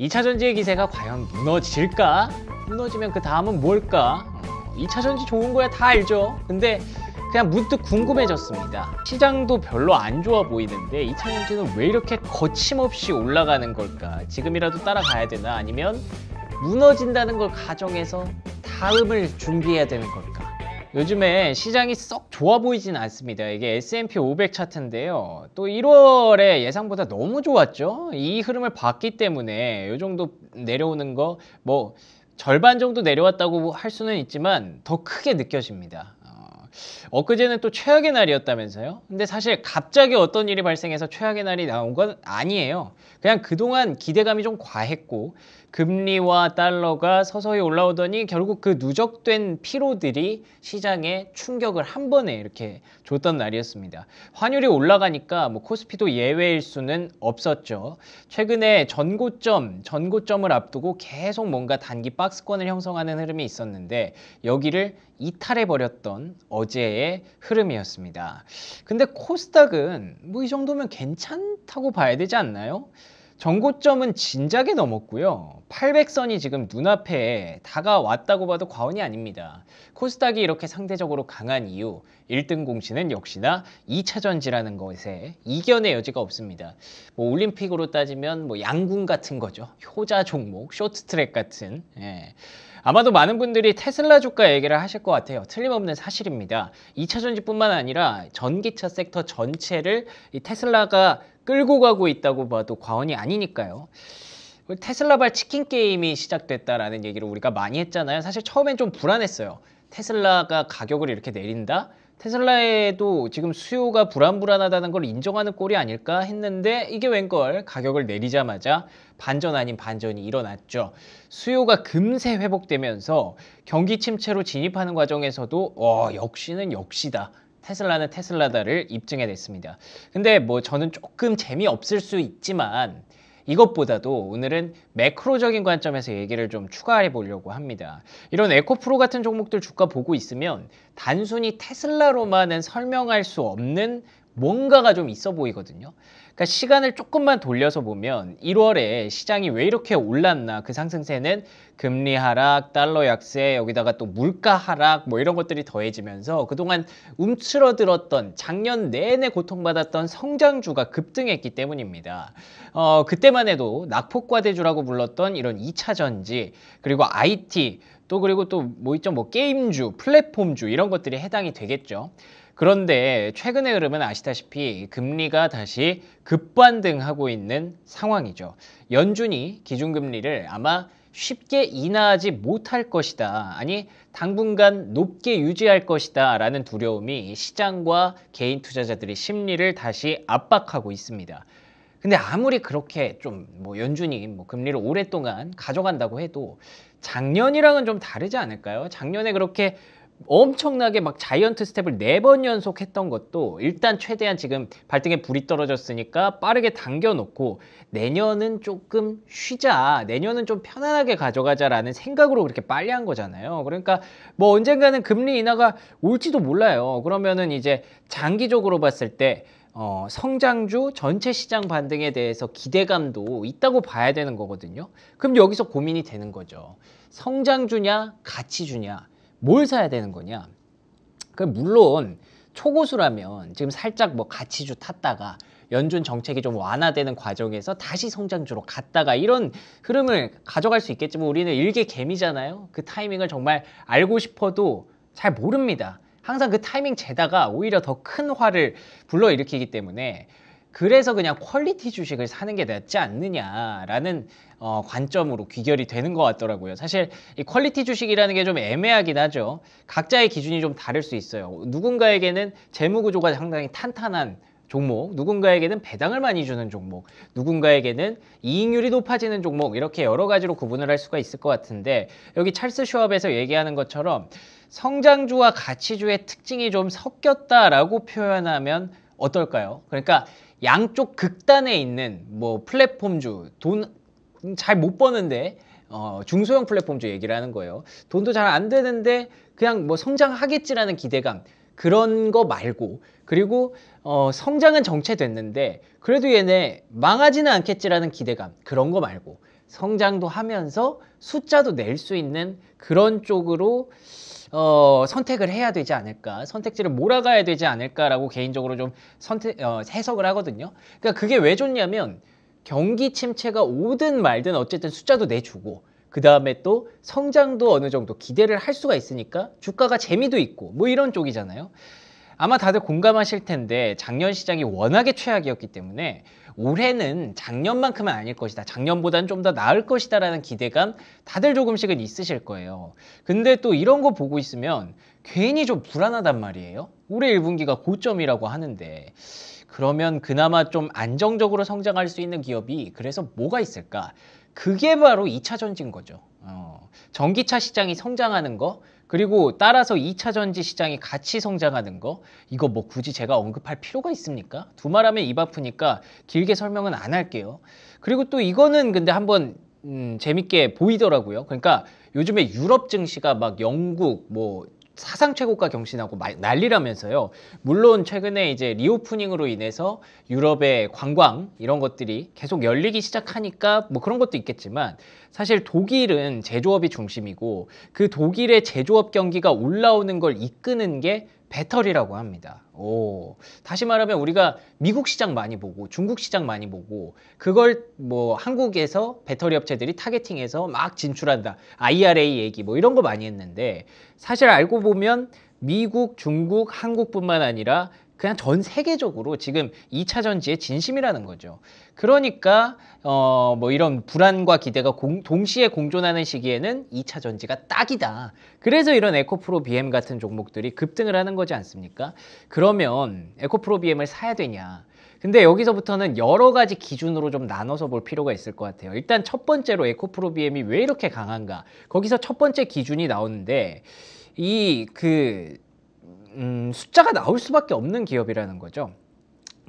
2차 전지의 기세가 과연 무너질까? 무너지면 그 다음은 뭘까? 2차 전지 좋은 거야 다 알죠. 근데 그냥 문득 궁금해졌습니다. 시장도 별로 안 좋아 보이는데 2차 전지는 왜 이렇게 거침없이 올라가는 걸까? 지금이라도 따라가야 되나? 아니면 무너진다는 걸 가정해서 다음을 준비해야 되는 걸까? 요즘에 시장이 썩 좋아 보이진 않습니다. 이게 S&P 500 차트인데요. 또 1월에 예상보다 너무 좋았죠. 이 흐름을 봤기 때문에 요 정도 내려오는 거 뭐 절반 정도 내려왔다고 할 수는 있지만 더 크게 느껴집니다. 어, 엊그제는 또 최악의 날이었다면서요? 근데 사실 갑자기 어떤 일이 발생해서 최악의 날이 나온 건 아니에요. 그냥 그동안 기대감이 좀 과했고 금리와 달러가 서서히 올라오더니 결국 그 누적된 피로들이 시장에 충격을 한 번에 이렇게 줬던 날이었습니다. 환율이 올라가니까 뭐 코스피도 예외일 수는 없었죠. 최근에 전고점, 전고점을 앞두고 계속 뭔가 단기 박스권을 형성하는 흐름이 있었는데 여기를 이탈해 버렸던 어제의 흐름이었습니다. 근데 코스닥은 뭐 이 정도면 괜찮다고 봐야 되지 않나요? 전고점은 진작에 넘었고요. 800선이 지금 눈앞에 다가왔다고 봐도 과언이 아닙니다. 코스닥이 이렇게 상대적으로 강한 이유 1등 공신은 역시나 2차전지라는 것에 이견의 여지가 없습니다. 뭐 올림픽으로 따지면 뭐 양궁 같은 거죠. 효자 종목, 쇼트트랙 같은. 예. 아마도 많은 분들이 테슬라 주가 얘기를 하실 것 같아요. 틀림없는 사실입니다. 2차전지뿐만 아니라 전기차 섹터 전체를 이 테슬라가 끌고 가고 있다고 봐도 과언이 아니니까요. 뭐 테슬라발 치킨 게임이 시작됐다라는 얘기를 우리가 많이 했잖아요. 사실 처음엔 좀 불안했어요. 테슬라가 가격을 이렇게 내린다? 테슬라에도 지금 수요가 불안불안하다는 걸 인정하는 꼴이 아닐까 했는데 이게 웬걸 가격을 내리자마자 반전 아닌 반전이 일어났죠. 수요가 금세 회복되면서 경기 침체로 진입하는 과정에서도 어, 역시는 역시다. 테슬라는 테슬라다를 입증해냈습니다. 근데 뭐 저는 조금 재미없을 수 있지만 이것보다도 오늘은 매크로적인 관점에서 얘기를 좀 추가해 보려고 합니다. 이런 에코프로 같은 종목들 주가 보고 있으면 단순히 테슬라로만은 설명할 수 없는 뭔가가 좀 있어 보이거든요. 그러니까 시간을 조금만 돌려서 보면 1월에 시장이 왜 이렇게 올랐나 그 상승세는 금리 하락, 달러 약세, 여기다가 또 물가 하락 뭐 이런 것들이 더해지면서 그동안 움츠러들었던 작년 내내 고통받았던 성장주가 급등했기 때문입니다. 어, 그때만 해도 낙폭과대주라고 불렀던 이런 2차전지 그리고 IT 또 그리고 또 뭐 있죠 뭐 게임주, 플랫폼주 이런 것들이 해당이 되겠죠. 그런데 최근의 흐름은 아시다시피 금리가 다시 급반등하고 있는 상황이죠. 연준이 기준금리를 아마 쉽게 인하하지 못할 것이다. 아니, 당분간 높게 유지할 것이다. 라는 두려움이 시장과 개인 투자자들의 심리를 다시 압박하고 있습니다. 근데 아무리 그렇게 좀 뭐 연준이 뭐 금리를 오랫동안 가져간다고 해도 작년이랑은 좀 다르지 않을까요? 작년에 그렇게 엄청나게 막 자이언트 스텝을 네 번 연속 했던 것도 일단 최대한 지금 발등에 불이 떨어졌으니까 빠르게 당겨놓고 내년은 조금 쉬자 내년은 좀 편안하게 가져가자라는 생각으로 그렇게 빨리 한 거잖아요 그러니까 뭐 언젠가는 금리 인하가 올지도 몰라요 그러면은 이제 장기적으로 봤을 때 어, 성장주 전체 시장 반등에 대해서 기대감도 있다고 봐야 되는 거거든요 그럼 여기서 고민이 되는 거죠 성장주냐 가치주냐 뭘 사야 되는 거냐? 그 물론 초고수라면 지금 살짝 뭐 가치주 탔다가 연준 정책이 좀 완화되는 과정에서 다시 성장주로 갔다가 이런 흐름을 가져갈 수 있겠지만 우리는 일개 개미잖아요. 그 타이밍을 정말 알고 싶어도 잘 모릅니다. 항상 그 타이밍 재다가 오히려 더 큰 화를 불러일으키기 때문에 그래서 그냥 퀄리티 주식을 사는 게 낫지 않느냐라는 어, 관점으로 귀결이 되는 것 같더라고요. 사실 이 퀄리티 주식이라는 게 좀 애매하긴 하죠. 각자의 기준이 좀 다를 수 있어요. 누군가에게는 재무구조가 상당히 탄탄한 종목, 누군가에게는 배당을 많이 주는 종목, 누군가에게는 이익률이 높아지는 종목 이렇게 여러 가지로 구분을 할 수가 있을 것 같은데 여기 찰스 쇼업에서 얘기하는 것처럼 성장주와 가치주의 특징이 좀 섞였다라고 표현하면 어떨까요? 그러니까 양쪽 극단에 있는 뭐 플랫폼주 돈 잘 못 버는데 어, 중소형 플랫폼주 얘기를 하는 거예요. 돈도 잘 안 되는데 그냥 뭐 성장하겠지라는 기대감 그런 거 말고 그리고 어, 성장은 정체됐는데 그래도 얘네 망하지는 않겠지라는 기대감 그런 거 말고 성장도 하면서 숫자도 낼 수 있는 그런 쪽으로 어, 선택을 해야 되지 않을까 선택지를 몰아가야 되지 않을까라고 개인적으로 좀 선택 어, 해석을 하거든요. 그러니까 그게 왜 좋냐면 경기 침체가 오든 말든 어쨌든 숫자도 내주고 그 다음에 또 성장도 어느 정도 기대를 할 수가 있으니까 주가가 재미도 있고 뭐 이런 쪽이잖아요. 아마 다들 공감하실 텐데 작년 시장이 워낙에 최악이었기 때문에 올해는 작년만큼은 아닐 것이다. 작년보다는 좀 더 나을 것이다라는 기대감 다들 조금씩은 있으실 거예요. 근데 또 이런 거 보고 있으면 괜히 좀 불안하단 말이에요. 올해 1분기가 고점이라고 하는데 그러면 그나마 좀 안정적으로 성장할 수 있는 기업이 그래서 뭐가 있을까? 그게 바로 2차 전지인 거죠. 어, 전기차 시장이 성장하는 거 그리고 따라서 2차 전지 시장이 같이 성장하는 거 이거 뭐 굳이 제가 언급할 필요가 있습니까? 두 말하면 입 아프니까 길게 설명은 안 할게요. 그리고 또 이거는 근데 한번 음, 재밌게 보이더라고요. 그러니까 요즘에 유럽 증시가 막 영국 뭐 사상 최고가 경신하고 난리라면서요. 물론 최근에 이제 리오프닝으로 인해서 유럽의 관광 이런 것들이 계속 열리기 시작하니까 뭐 그런 것도 있겠지만 사실 독일은 제조업이 중심이고 그 독일의 제조업 경기가 올라오는 걸 이끄는 게 배터리라고 합니다. 오. 다시 말하면 우리가 미국 시장 많이 보고 중국 시장 많이 보고 그걸 뭐 한국에서 배터리 업체들이 타겟팅해서 막 진출한다. IRA 얘기 뭐 이런 거 많이 했는데 사실 알고 보면 미국, 중국, 한국뿐만 아니라 그냥 전 세계적으로 지금 2차 전지의 진심이라는 거죠. 그러니까 어 뭐 이런 불안과 기대가 공, 동시에 공존하는 시기에는 2차 전지가 딱이다. 그래서 이런 에코프로 BM 같은 종목들이 급등을 하는 거지 않습니까? 그러면 에코프로 BM을 사야 되냐? 근데 여기서부터는 여러 가지 기준으로 좀 나눠서 볼 필요가 있을 것 같아요. 일단 첫 번째로 에코프로 BM이 왜 이렇게 강한가? 거기서 첫 번째 기준이 나오는데 이그 음, 숫자가 나올 수밖에 없는 기업이라는 거죠.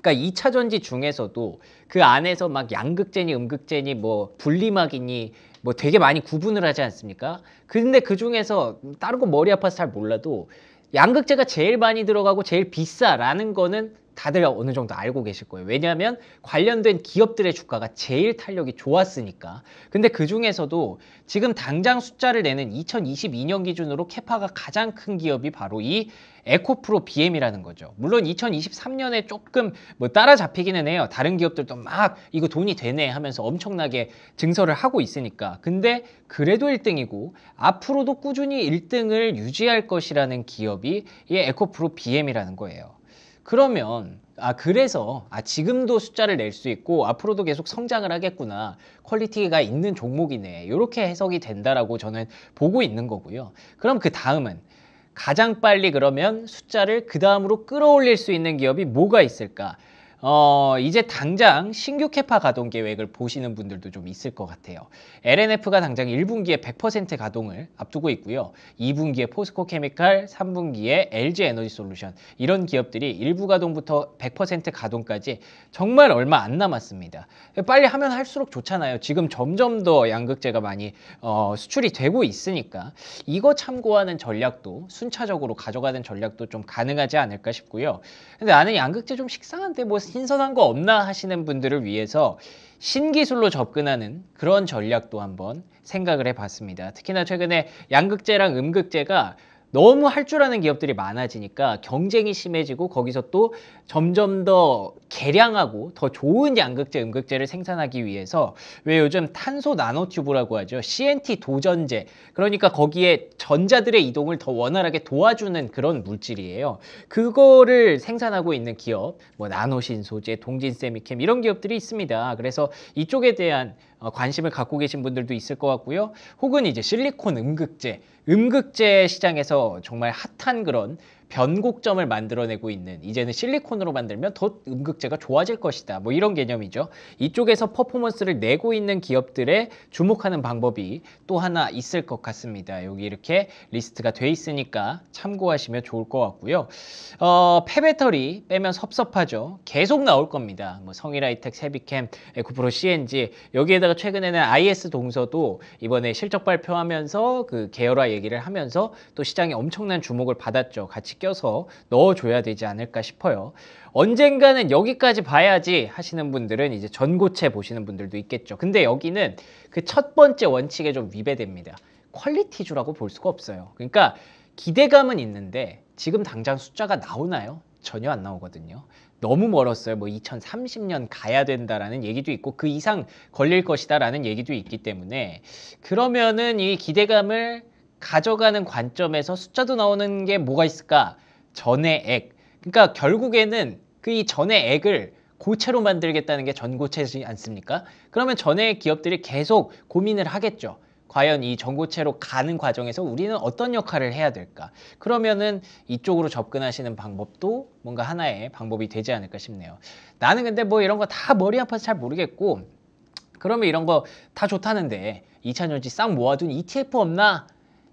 그러니까 2차 전지 중에서도 그 안에서 막 양극재니 음극재니 뭐 분리막이니 뭐 되게 많이 구분을 하지 않습니까? 근데 그 중에서 다른 거 머리 아파서 잘 몰라도 양극재가 제일 많이 들어가고 제일 비싸라는 거는 다들 어느 정도 알고 계실 거예요. 왜냐하면 관련된 기업들의 주가가 제일 탄력이 좋았으니까. 근데 그 중에서도 지금 당장 숫자를 내는 2022년 기준으로 캐파가 가장 큰 기업이 바로 이 에코프로 BM이라는 거죠. 물론 2023년에 조금 뭐 따라잡히기는 해요. 다른 기업들도 막 이거 돈이 되네 하면서 엄청나게 증설을 하고 있으니까. 근데 그래도 1등이고 앞으로도 꾸준히 1등을 유지할 것이라는 기업이 이 에코프로 BM이라는 거예요. 그러면 아 그래서 아 지금도 숫자를 낼 수 있고 앞으로도 계속 성장을 하겠구나 퀄리티가 있는 종목이네 이렇게 해석이 된다라고 저는 보고 있는 거고요 그럼 그 다음은 가장 빨리 그러면 숫자를 그 다음으로 끌어올릴 수 있는 기업이 뭐가 있을까 어, 이제 당장 신규 캐파 가동 계획을 보시는 분들도 좀 있을 것 같아요. LNF가 당장 1분기에 100% 가동을 앞두고 있고요. 2분기에 포스코 케미칼, 3분기에 LG 에너지 솔루션 이런 기업들이 일부 가동부터 100% 가동까지 정말 얼마 안 남았습니다. 빨리 하면 할수록 좋잖아요. 지금 점점 더 양극재가 많이 어, 수출이 되고 있으니까 이거 참고하는 전략도 순차적으로 가져가는 전략도 좀 가능하지 않을까 싶고요. 근데 나는 양극재 좀 식상한데 뭐 신선한 거 없나 하시는 분들을 위해서 신기술로 접근하는 그런 전략도 한번 생각을 해봤습니다. 특히나 최근에 양극재랑 음극재가 너무 할 줄 아는 기업들이 많아지니까 경쟁이 심해지고 거기서 또 점점 더 개량하고 더 좋은 양극재, 음극재를 생산하기 위해서 왜 요즘 탄소 나노튜브라고 하죠. CNT 도전제 그러니까 거기에 전자들의 이동을 더 원활하게 도와주는 그런 물질이에요. 그거를 생산하고 있는 기업, 뭐 나노신 소재, 동진 세미캠 이런 기업들이 있습니다. 그래서 이쪽에 대한 어, 관심을 갖고 계신 분들도 있을 것 같고요. 혹은 이제 실리콘 음극재, 음극재 시장에서 정말 핫한 그런 변곡점을 만들어내고 있는 이제는 실리콘으로 만들면 더 음극재가 좋아질 것이다. 뭐 이런 개념이죠. 이쪽에서 퍼포먼스를 내고 있는 기업들의 주목하는 방법이 또 하나 있을 것 같습니다. 여기 이렇게 리스트가 돼 있으니까 참고하시면 좋을 것 같고요. 어, 폐배터리 빼면 섭섭하죠. 계속 나올 겁니다. 뭐 성일아이텍, 세비캠, 에코프로 CNG 여기에다가 최근에는 IS 동서도 이번에 실적 발표하면서 그 계열화 얘기를 하면서 또 시장에 엄청난 주목을 받았죠. 같이 시켜서 넣어줘야 되지 않을까 싶어요. 언젠가는 여기까지 봐야지 하시는 분들은 이제 전고체 보시는 분들도 있겠죠. 근데 여기는 그 첫 번째 원칙에 좀 위배됩니다. 퀄리티주라고 볼 수가 없어요. 그러니까 기대감은 있는데 지금 당장 숫자가 나오나요? 전혀 안 나오거든요. 너무 멀었어요. 뭐 2030년 가야 된다라는 얘기도 있고 그 이상 걸릴 것이다라는 얘기도 있기 때문에 그러면은 이 기대감을 가져가는 관점에서 숫자도 나오는 게 뭐가 있을까? 전의 액. 그러니까 결국에는 그 이 전의 액을 고체로 만들겠다는 게 전고체지 않습니까? 그러면 전의 기업들이 계속 고민을 하겠죠. 과연 이 전고체로 가는 과정에서 우리는 어떤 역할을 해야 될까? 그러면은 이쪽으로 접근하시는 방법도 뭔가 하나의 방법이 되지 않을까 싶네요. 나는 근데 뭐 이런 거 다 머리 아파서 잘 모르겠고, 그러면 이런 거 다 좋다는데, 2차 전지 싹 모아둔 ETF 없나?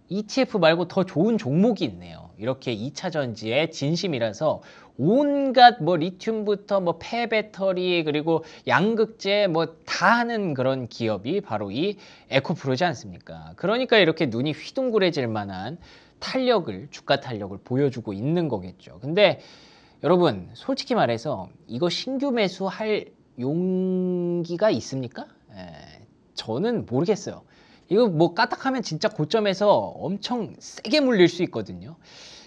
ETF 말고 더 좋은 종목이 있네요. 이렇게 2차 전지의 진심이라서 온갖 뭐 리튬부터 뭐 폐배터리 그리고 양극재 뭐 다 하는 그런 기업이 바로 이 에코프로지 않습니까? 그러니까 이렇게 눈이 휘둥그레질 만한 탄력을 주가 탄력을 보여주고 있는 거겠죠. 근데 여러분 솔직히 말해서 이거 신규 매수할 용기가 있습니까? 에, 예, 저는 모르겠어요. 이거 뭐 까딱하면 진짜 고점에서 엄청 세게 물릴 수 있거든요.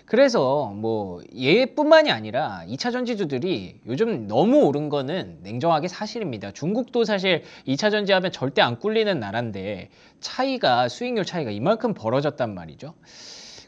그래서 뭐 얘뿐만이 아니라 2차 전지주들이 요즘 너무 오른 거는 냉정하게 사실입니다. 중국도 사실 2차 전지하면 절대 안 꿀리는 나라인데 차이가 수익률 차이가 이만큼 벌어졌단 말이죠.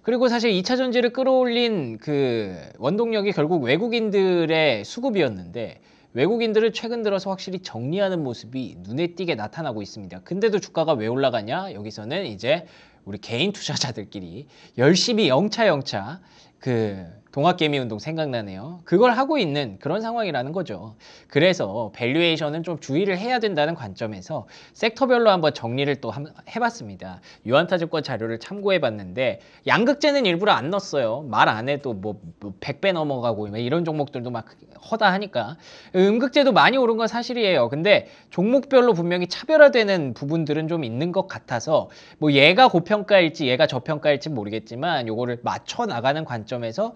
그리고 사실 2차 전지를 끌어올린 그 원동력이 결국 외국인들의 수급이었는데 외국인들을 최근 들어서 확실히 정리하는 모습이 눈에 띄게 나타나고 있습니다. 근데도 주가가 왜 올라가냐? 여기서는 이제 우리 개인 투자자들끼리 열심히 영차영차 그 동학개미운동 생각나네요. 그걸 하고 있는 그런 상황이라는 거죠. 그래서 밸류에이션은 좀 주의를 해야 된다는 관점에서 섹터별로 한번 정리를 또 해봤습니다. 유한타증권 자료를 참고해봤는데 양극재는 일부러 안 넣었어요. 말 안 해도 뭐 100배 뭐 넘어가고 이런 종목들도 막 허다하니까 음극재도 많이 오른 건 사실이에요. 근데 종목별로 분명히 차별화되는 부분들은 좀 있는 것 같아서 뭐 얘가 고평가일지 얘가 저평가일지 모르겠지만 요거를 맞춰 나가는 관점 관점에서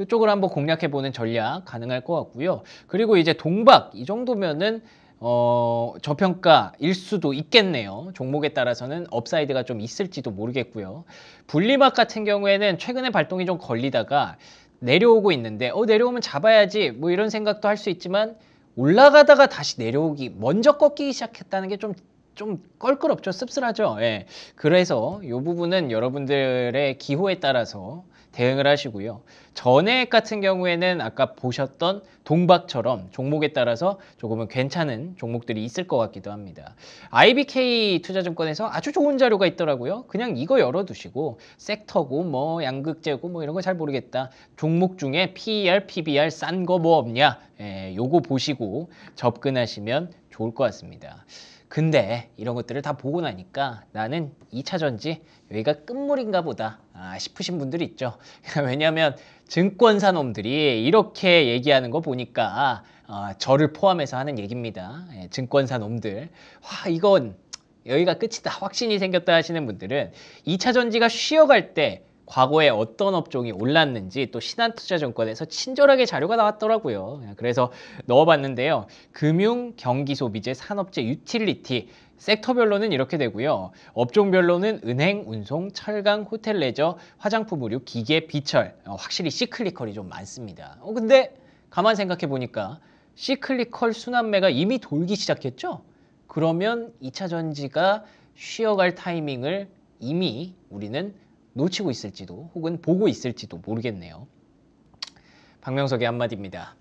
이쪽을 한번 공략해보는 전략 가능할 것 같고요. 그리고 이제 동박 이 정도면은 어, 저평가일 수도 있겠네요. 종목에 따라서는 업사이드가 좀 있을지도 모르겠고요. 분리막 같은 경우에는 최근에 발동이 좀 걸리다가 내려오고 있는데 어 내려오면 잡아야지 뭐 이런 생각도 할 수 있지만 올라가다가 다시 내려오기 먼저 꺾이기 시작했다는 게 좀 좀 껄끄럽죠 씁쓸하죠 예 그래서 요 부분은 여러분들의 기호에 따라서 대응을 하시고요. 전액 같은 경우에는 아까 보셨던 동박처럼 종목에 따라서 조금은 괜찮은 종목들이 있을 것 같기도 합니다. IBK 투자증권에서 아주 좋은 자료가 있더라고요. 그냥 이거 열어두시고 섹터고 뭐 양극재고 뭐 이런 거 잘 모르겠다. 종목 중에 PER, PBR 싼 거 뭐 없냐 예, 요거 보시고 접근하시면 좋을 것 같습니다. 근데 이런 것들을 다 보고 나니까 나는 2차 전지 여기가 끝물인가 보다 아, 싶으신 분들이 있죠. 왜냐하면 증권사 놈들이 이렇게 얘기하는 거 보니까 아, 저를 포함해서 하는 얘기입니다. 예, 증권사 놈들. 와 이건 여기가 끝이다 확신이 생겼다 하시는 분들은 2차 전지가 쉬어갈 때 과거에 어떤 업종이 올랐는지 또 신한투자증권에서 친절하게 자료가 나왔더라고요. 예, 그래서 넣어봤는데요. 금융, 경기 소비재, 산업재, 유틸리티 섹터별로는 이렇게 되고요. 업종별로는 은행, 운송, 철강, 호텔 레저, 화장품 의류, 기계, 비철 어, 확실히 시클리컬이 좀 많습니다. 어, 근데 가만 생각해 보니까 시클리컬 순환매가 이미 돌기 시작했죠? 그러면 2차 전지가 쉬어갈 타이밍을 이미 우리는 놓치고 있을지도 혹은 보고 있을지도 모르겠네요. 박명석의 한마디입니다.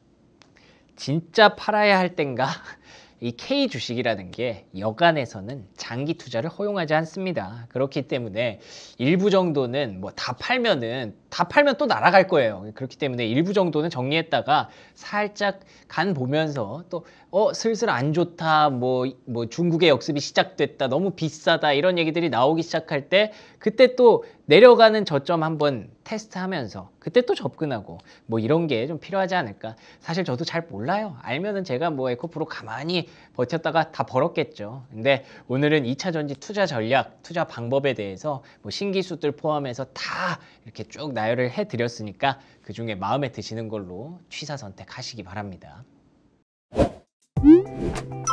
진짜 팔아야 할 땐가? 이 K 주식이라는 게 여간에서는 장기 투자를 허용하지 않습니다. 그렇기 때문에 일부 정도는 뭐 다 팔면은 다 팔면 또 날아갈 거예요. 그렇기 때문에 일부 정도는 정리했다가 살짝 간 보면서 또어 슬슬 안 좋다 뭐뭐 뭐 중국의 역습이 시작됐다 너무 비싸다 이런 얘기들이 나오기 시작할 때 그때 또 내려가는 저점 한번 테스트하면서 그때 또 접근하고 뭐 이런 게 좀 필요하지 않을까 사실 저도 잘 몰라요 알면은 제가 뭐 에코프로 가만히 버텼다가 다 벌었겠죠 근데 오늘은 2차 전지 투자 전략 투자 방법에 대해서 뭐 신기수들 포함해서 다 이렇게 쭉 나열을 해드렸으니까 그중에 마음에 드시는 걸로 취사 선택하시기 바랍니다 Thank you.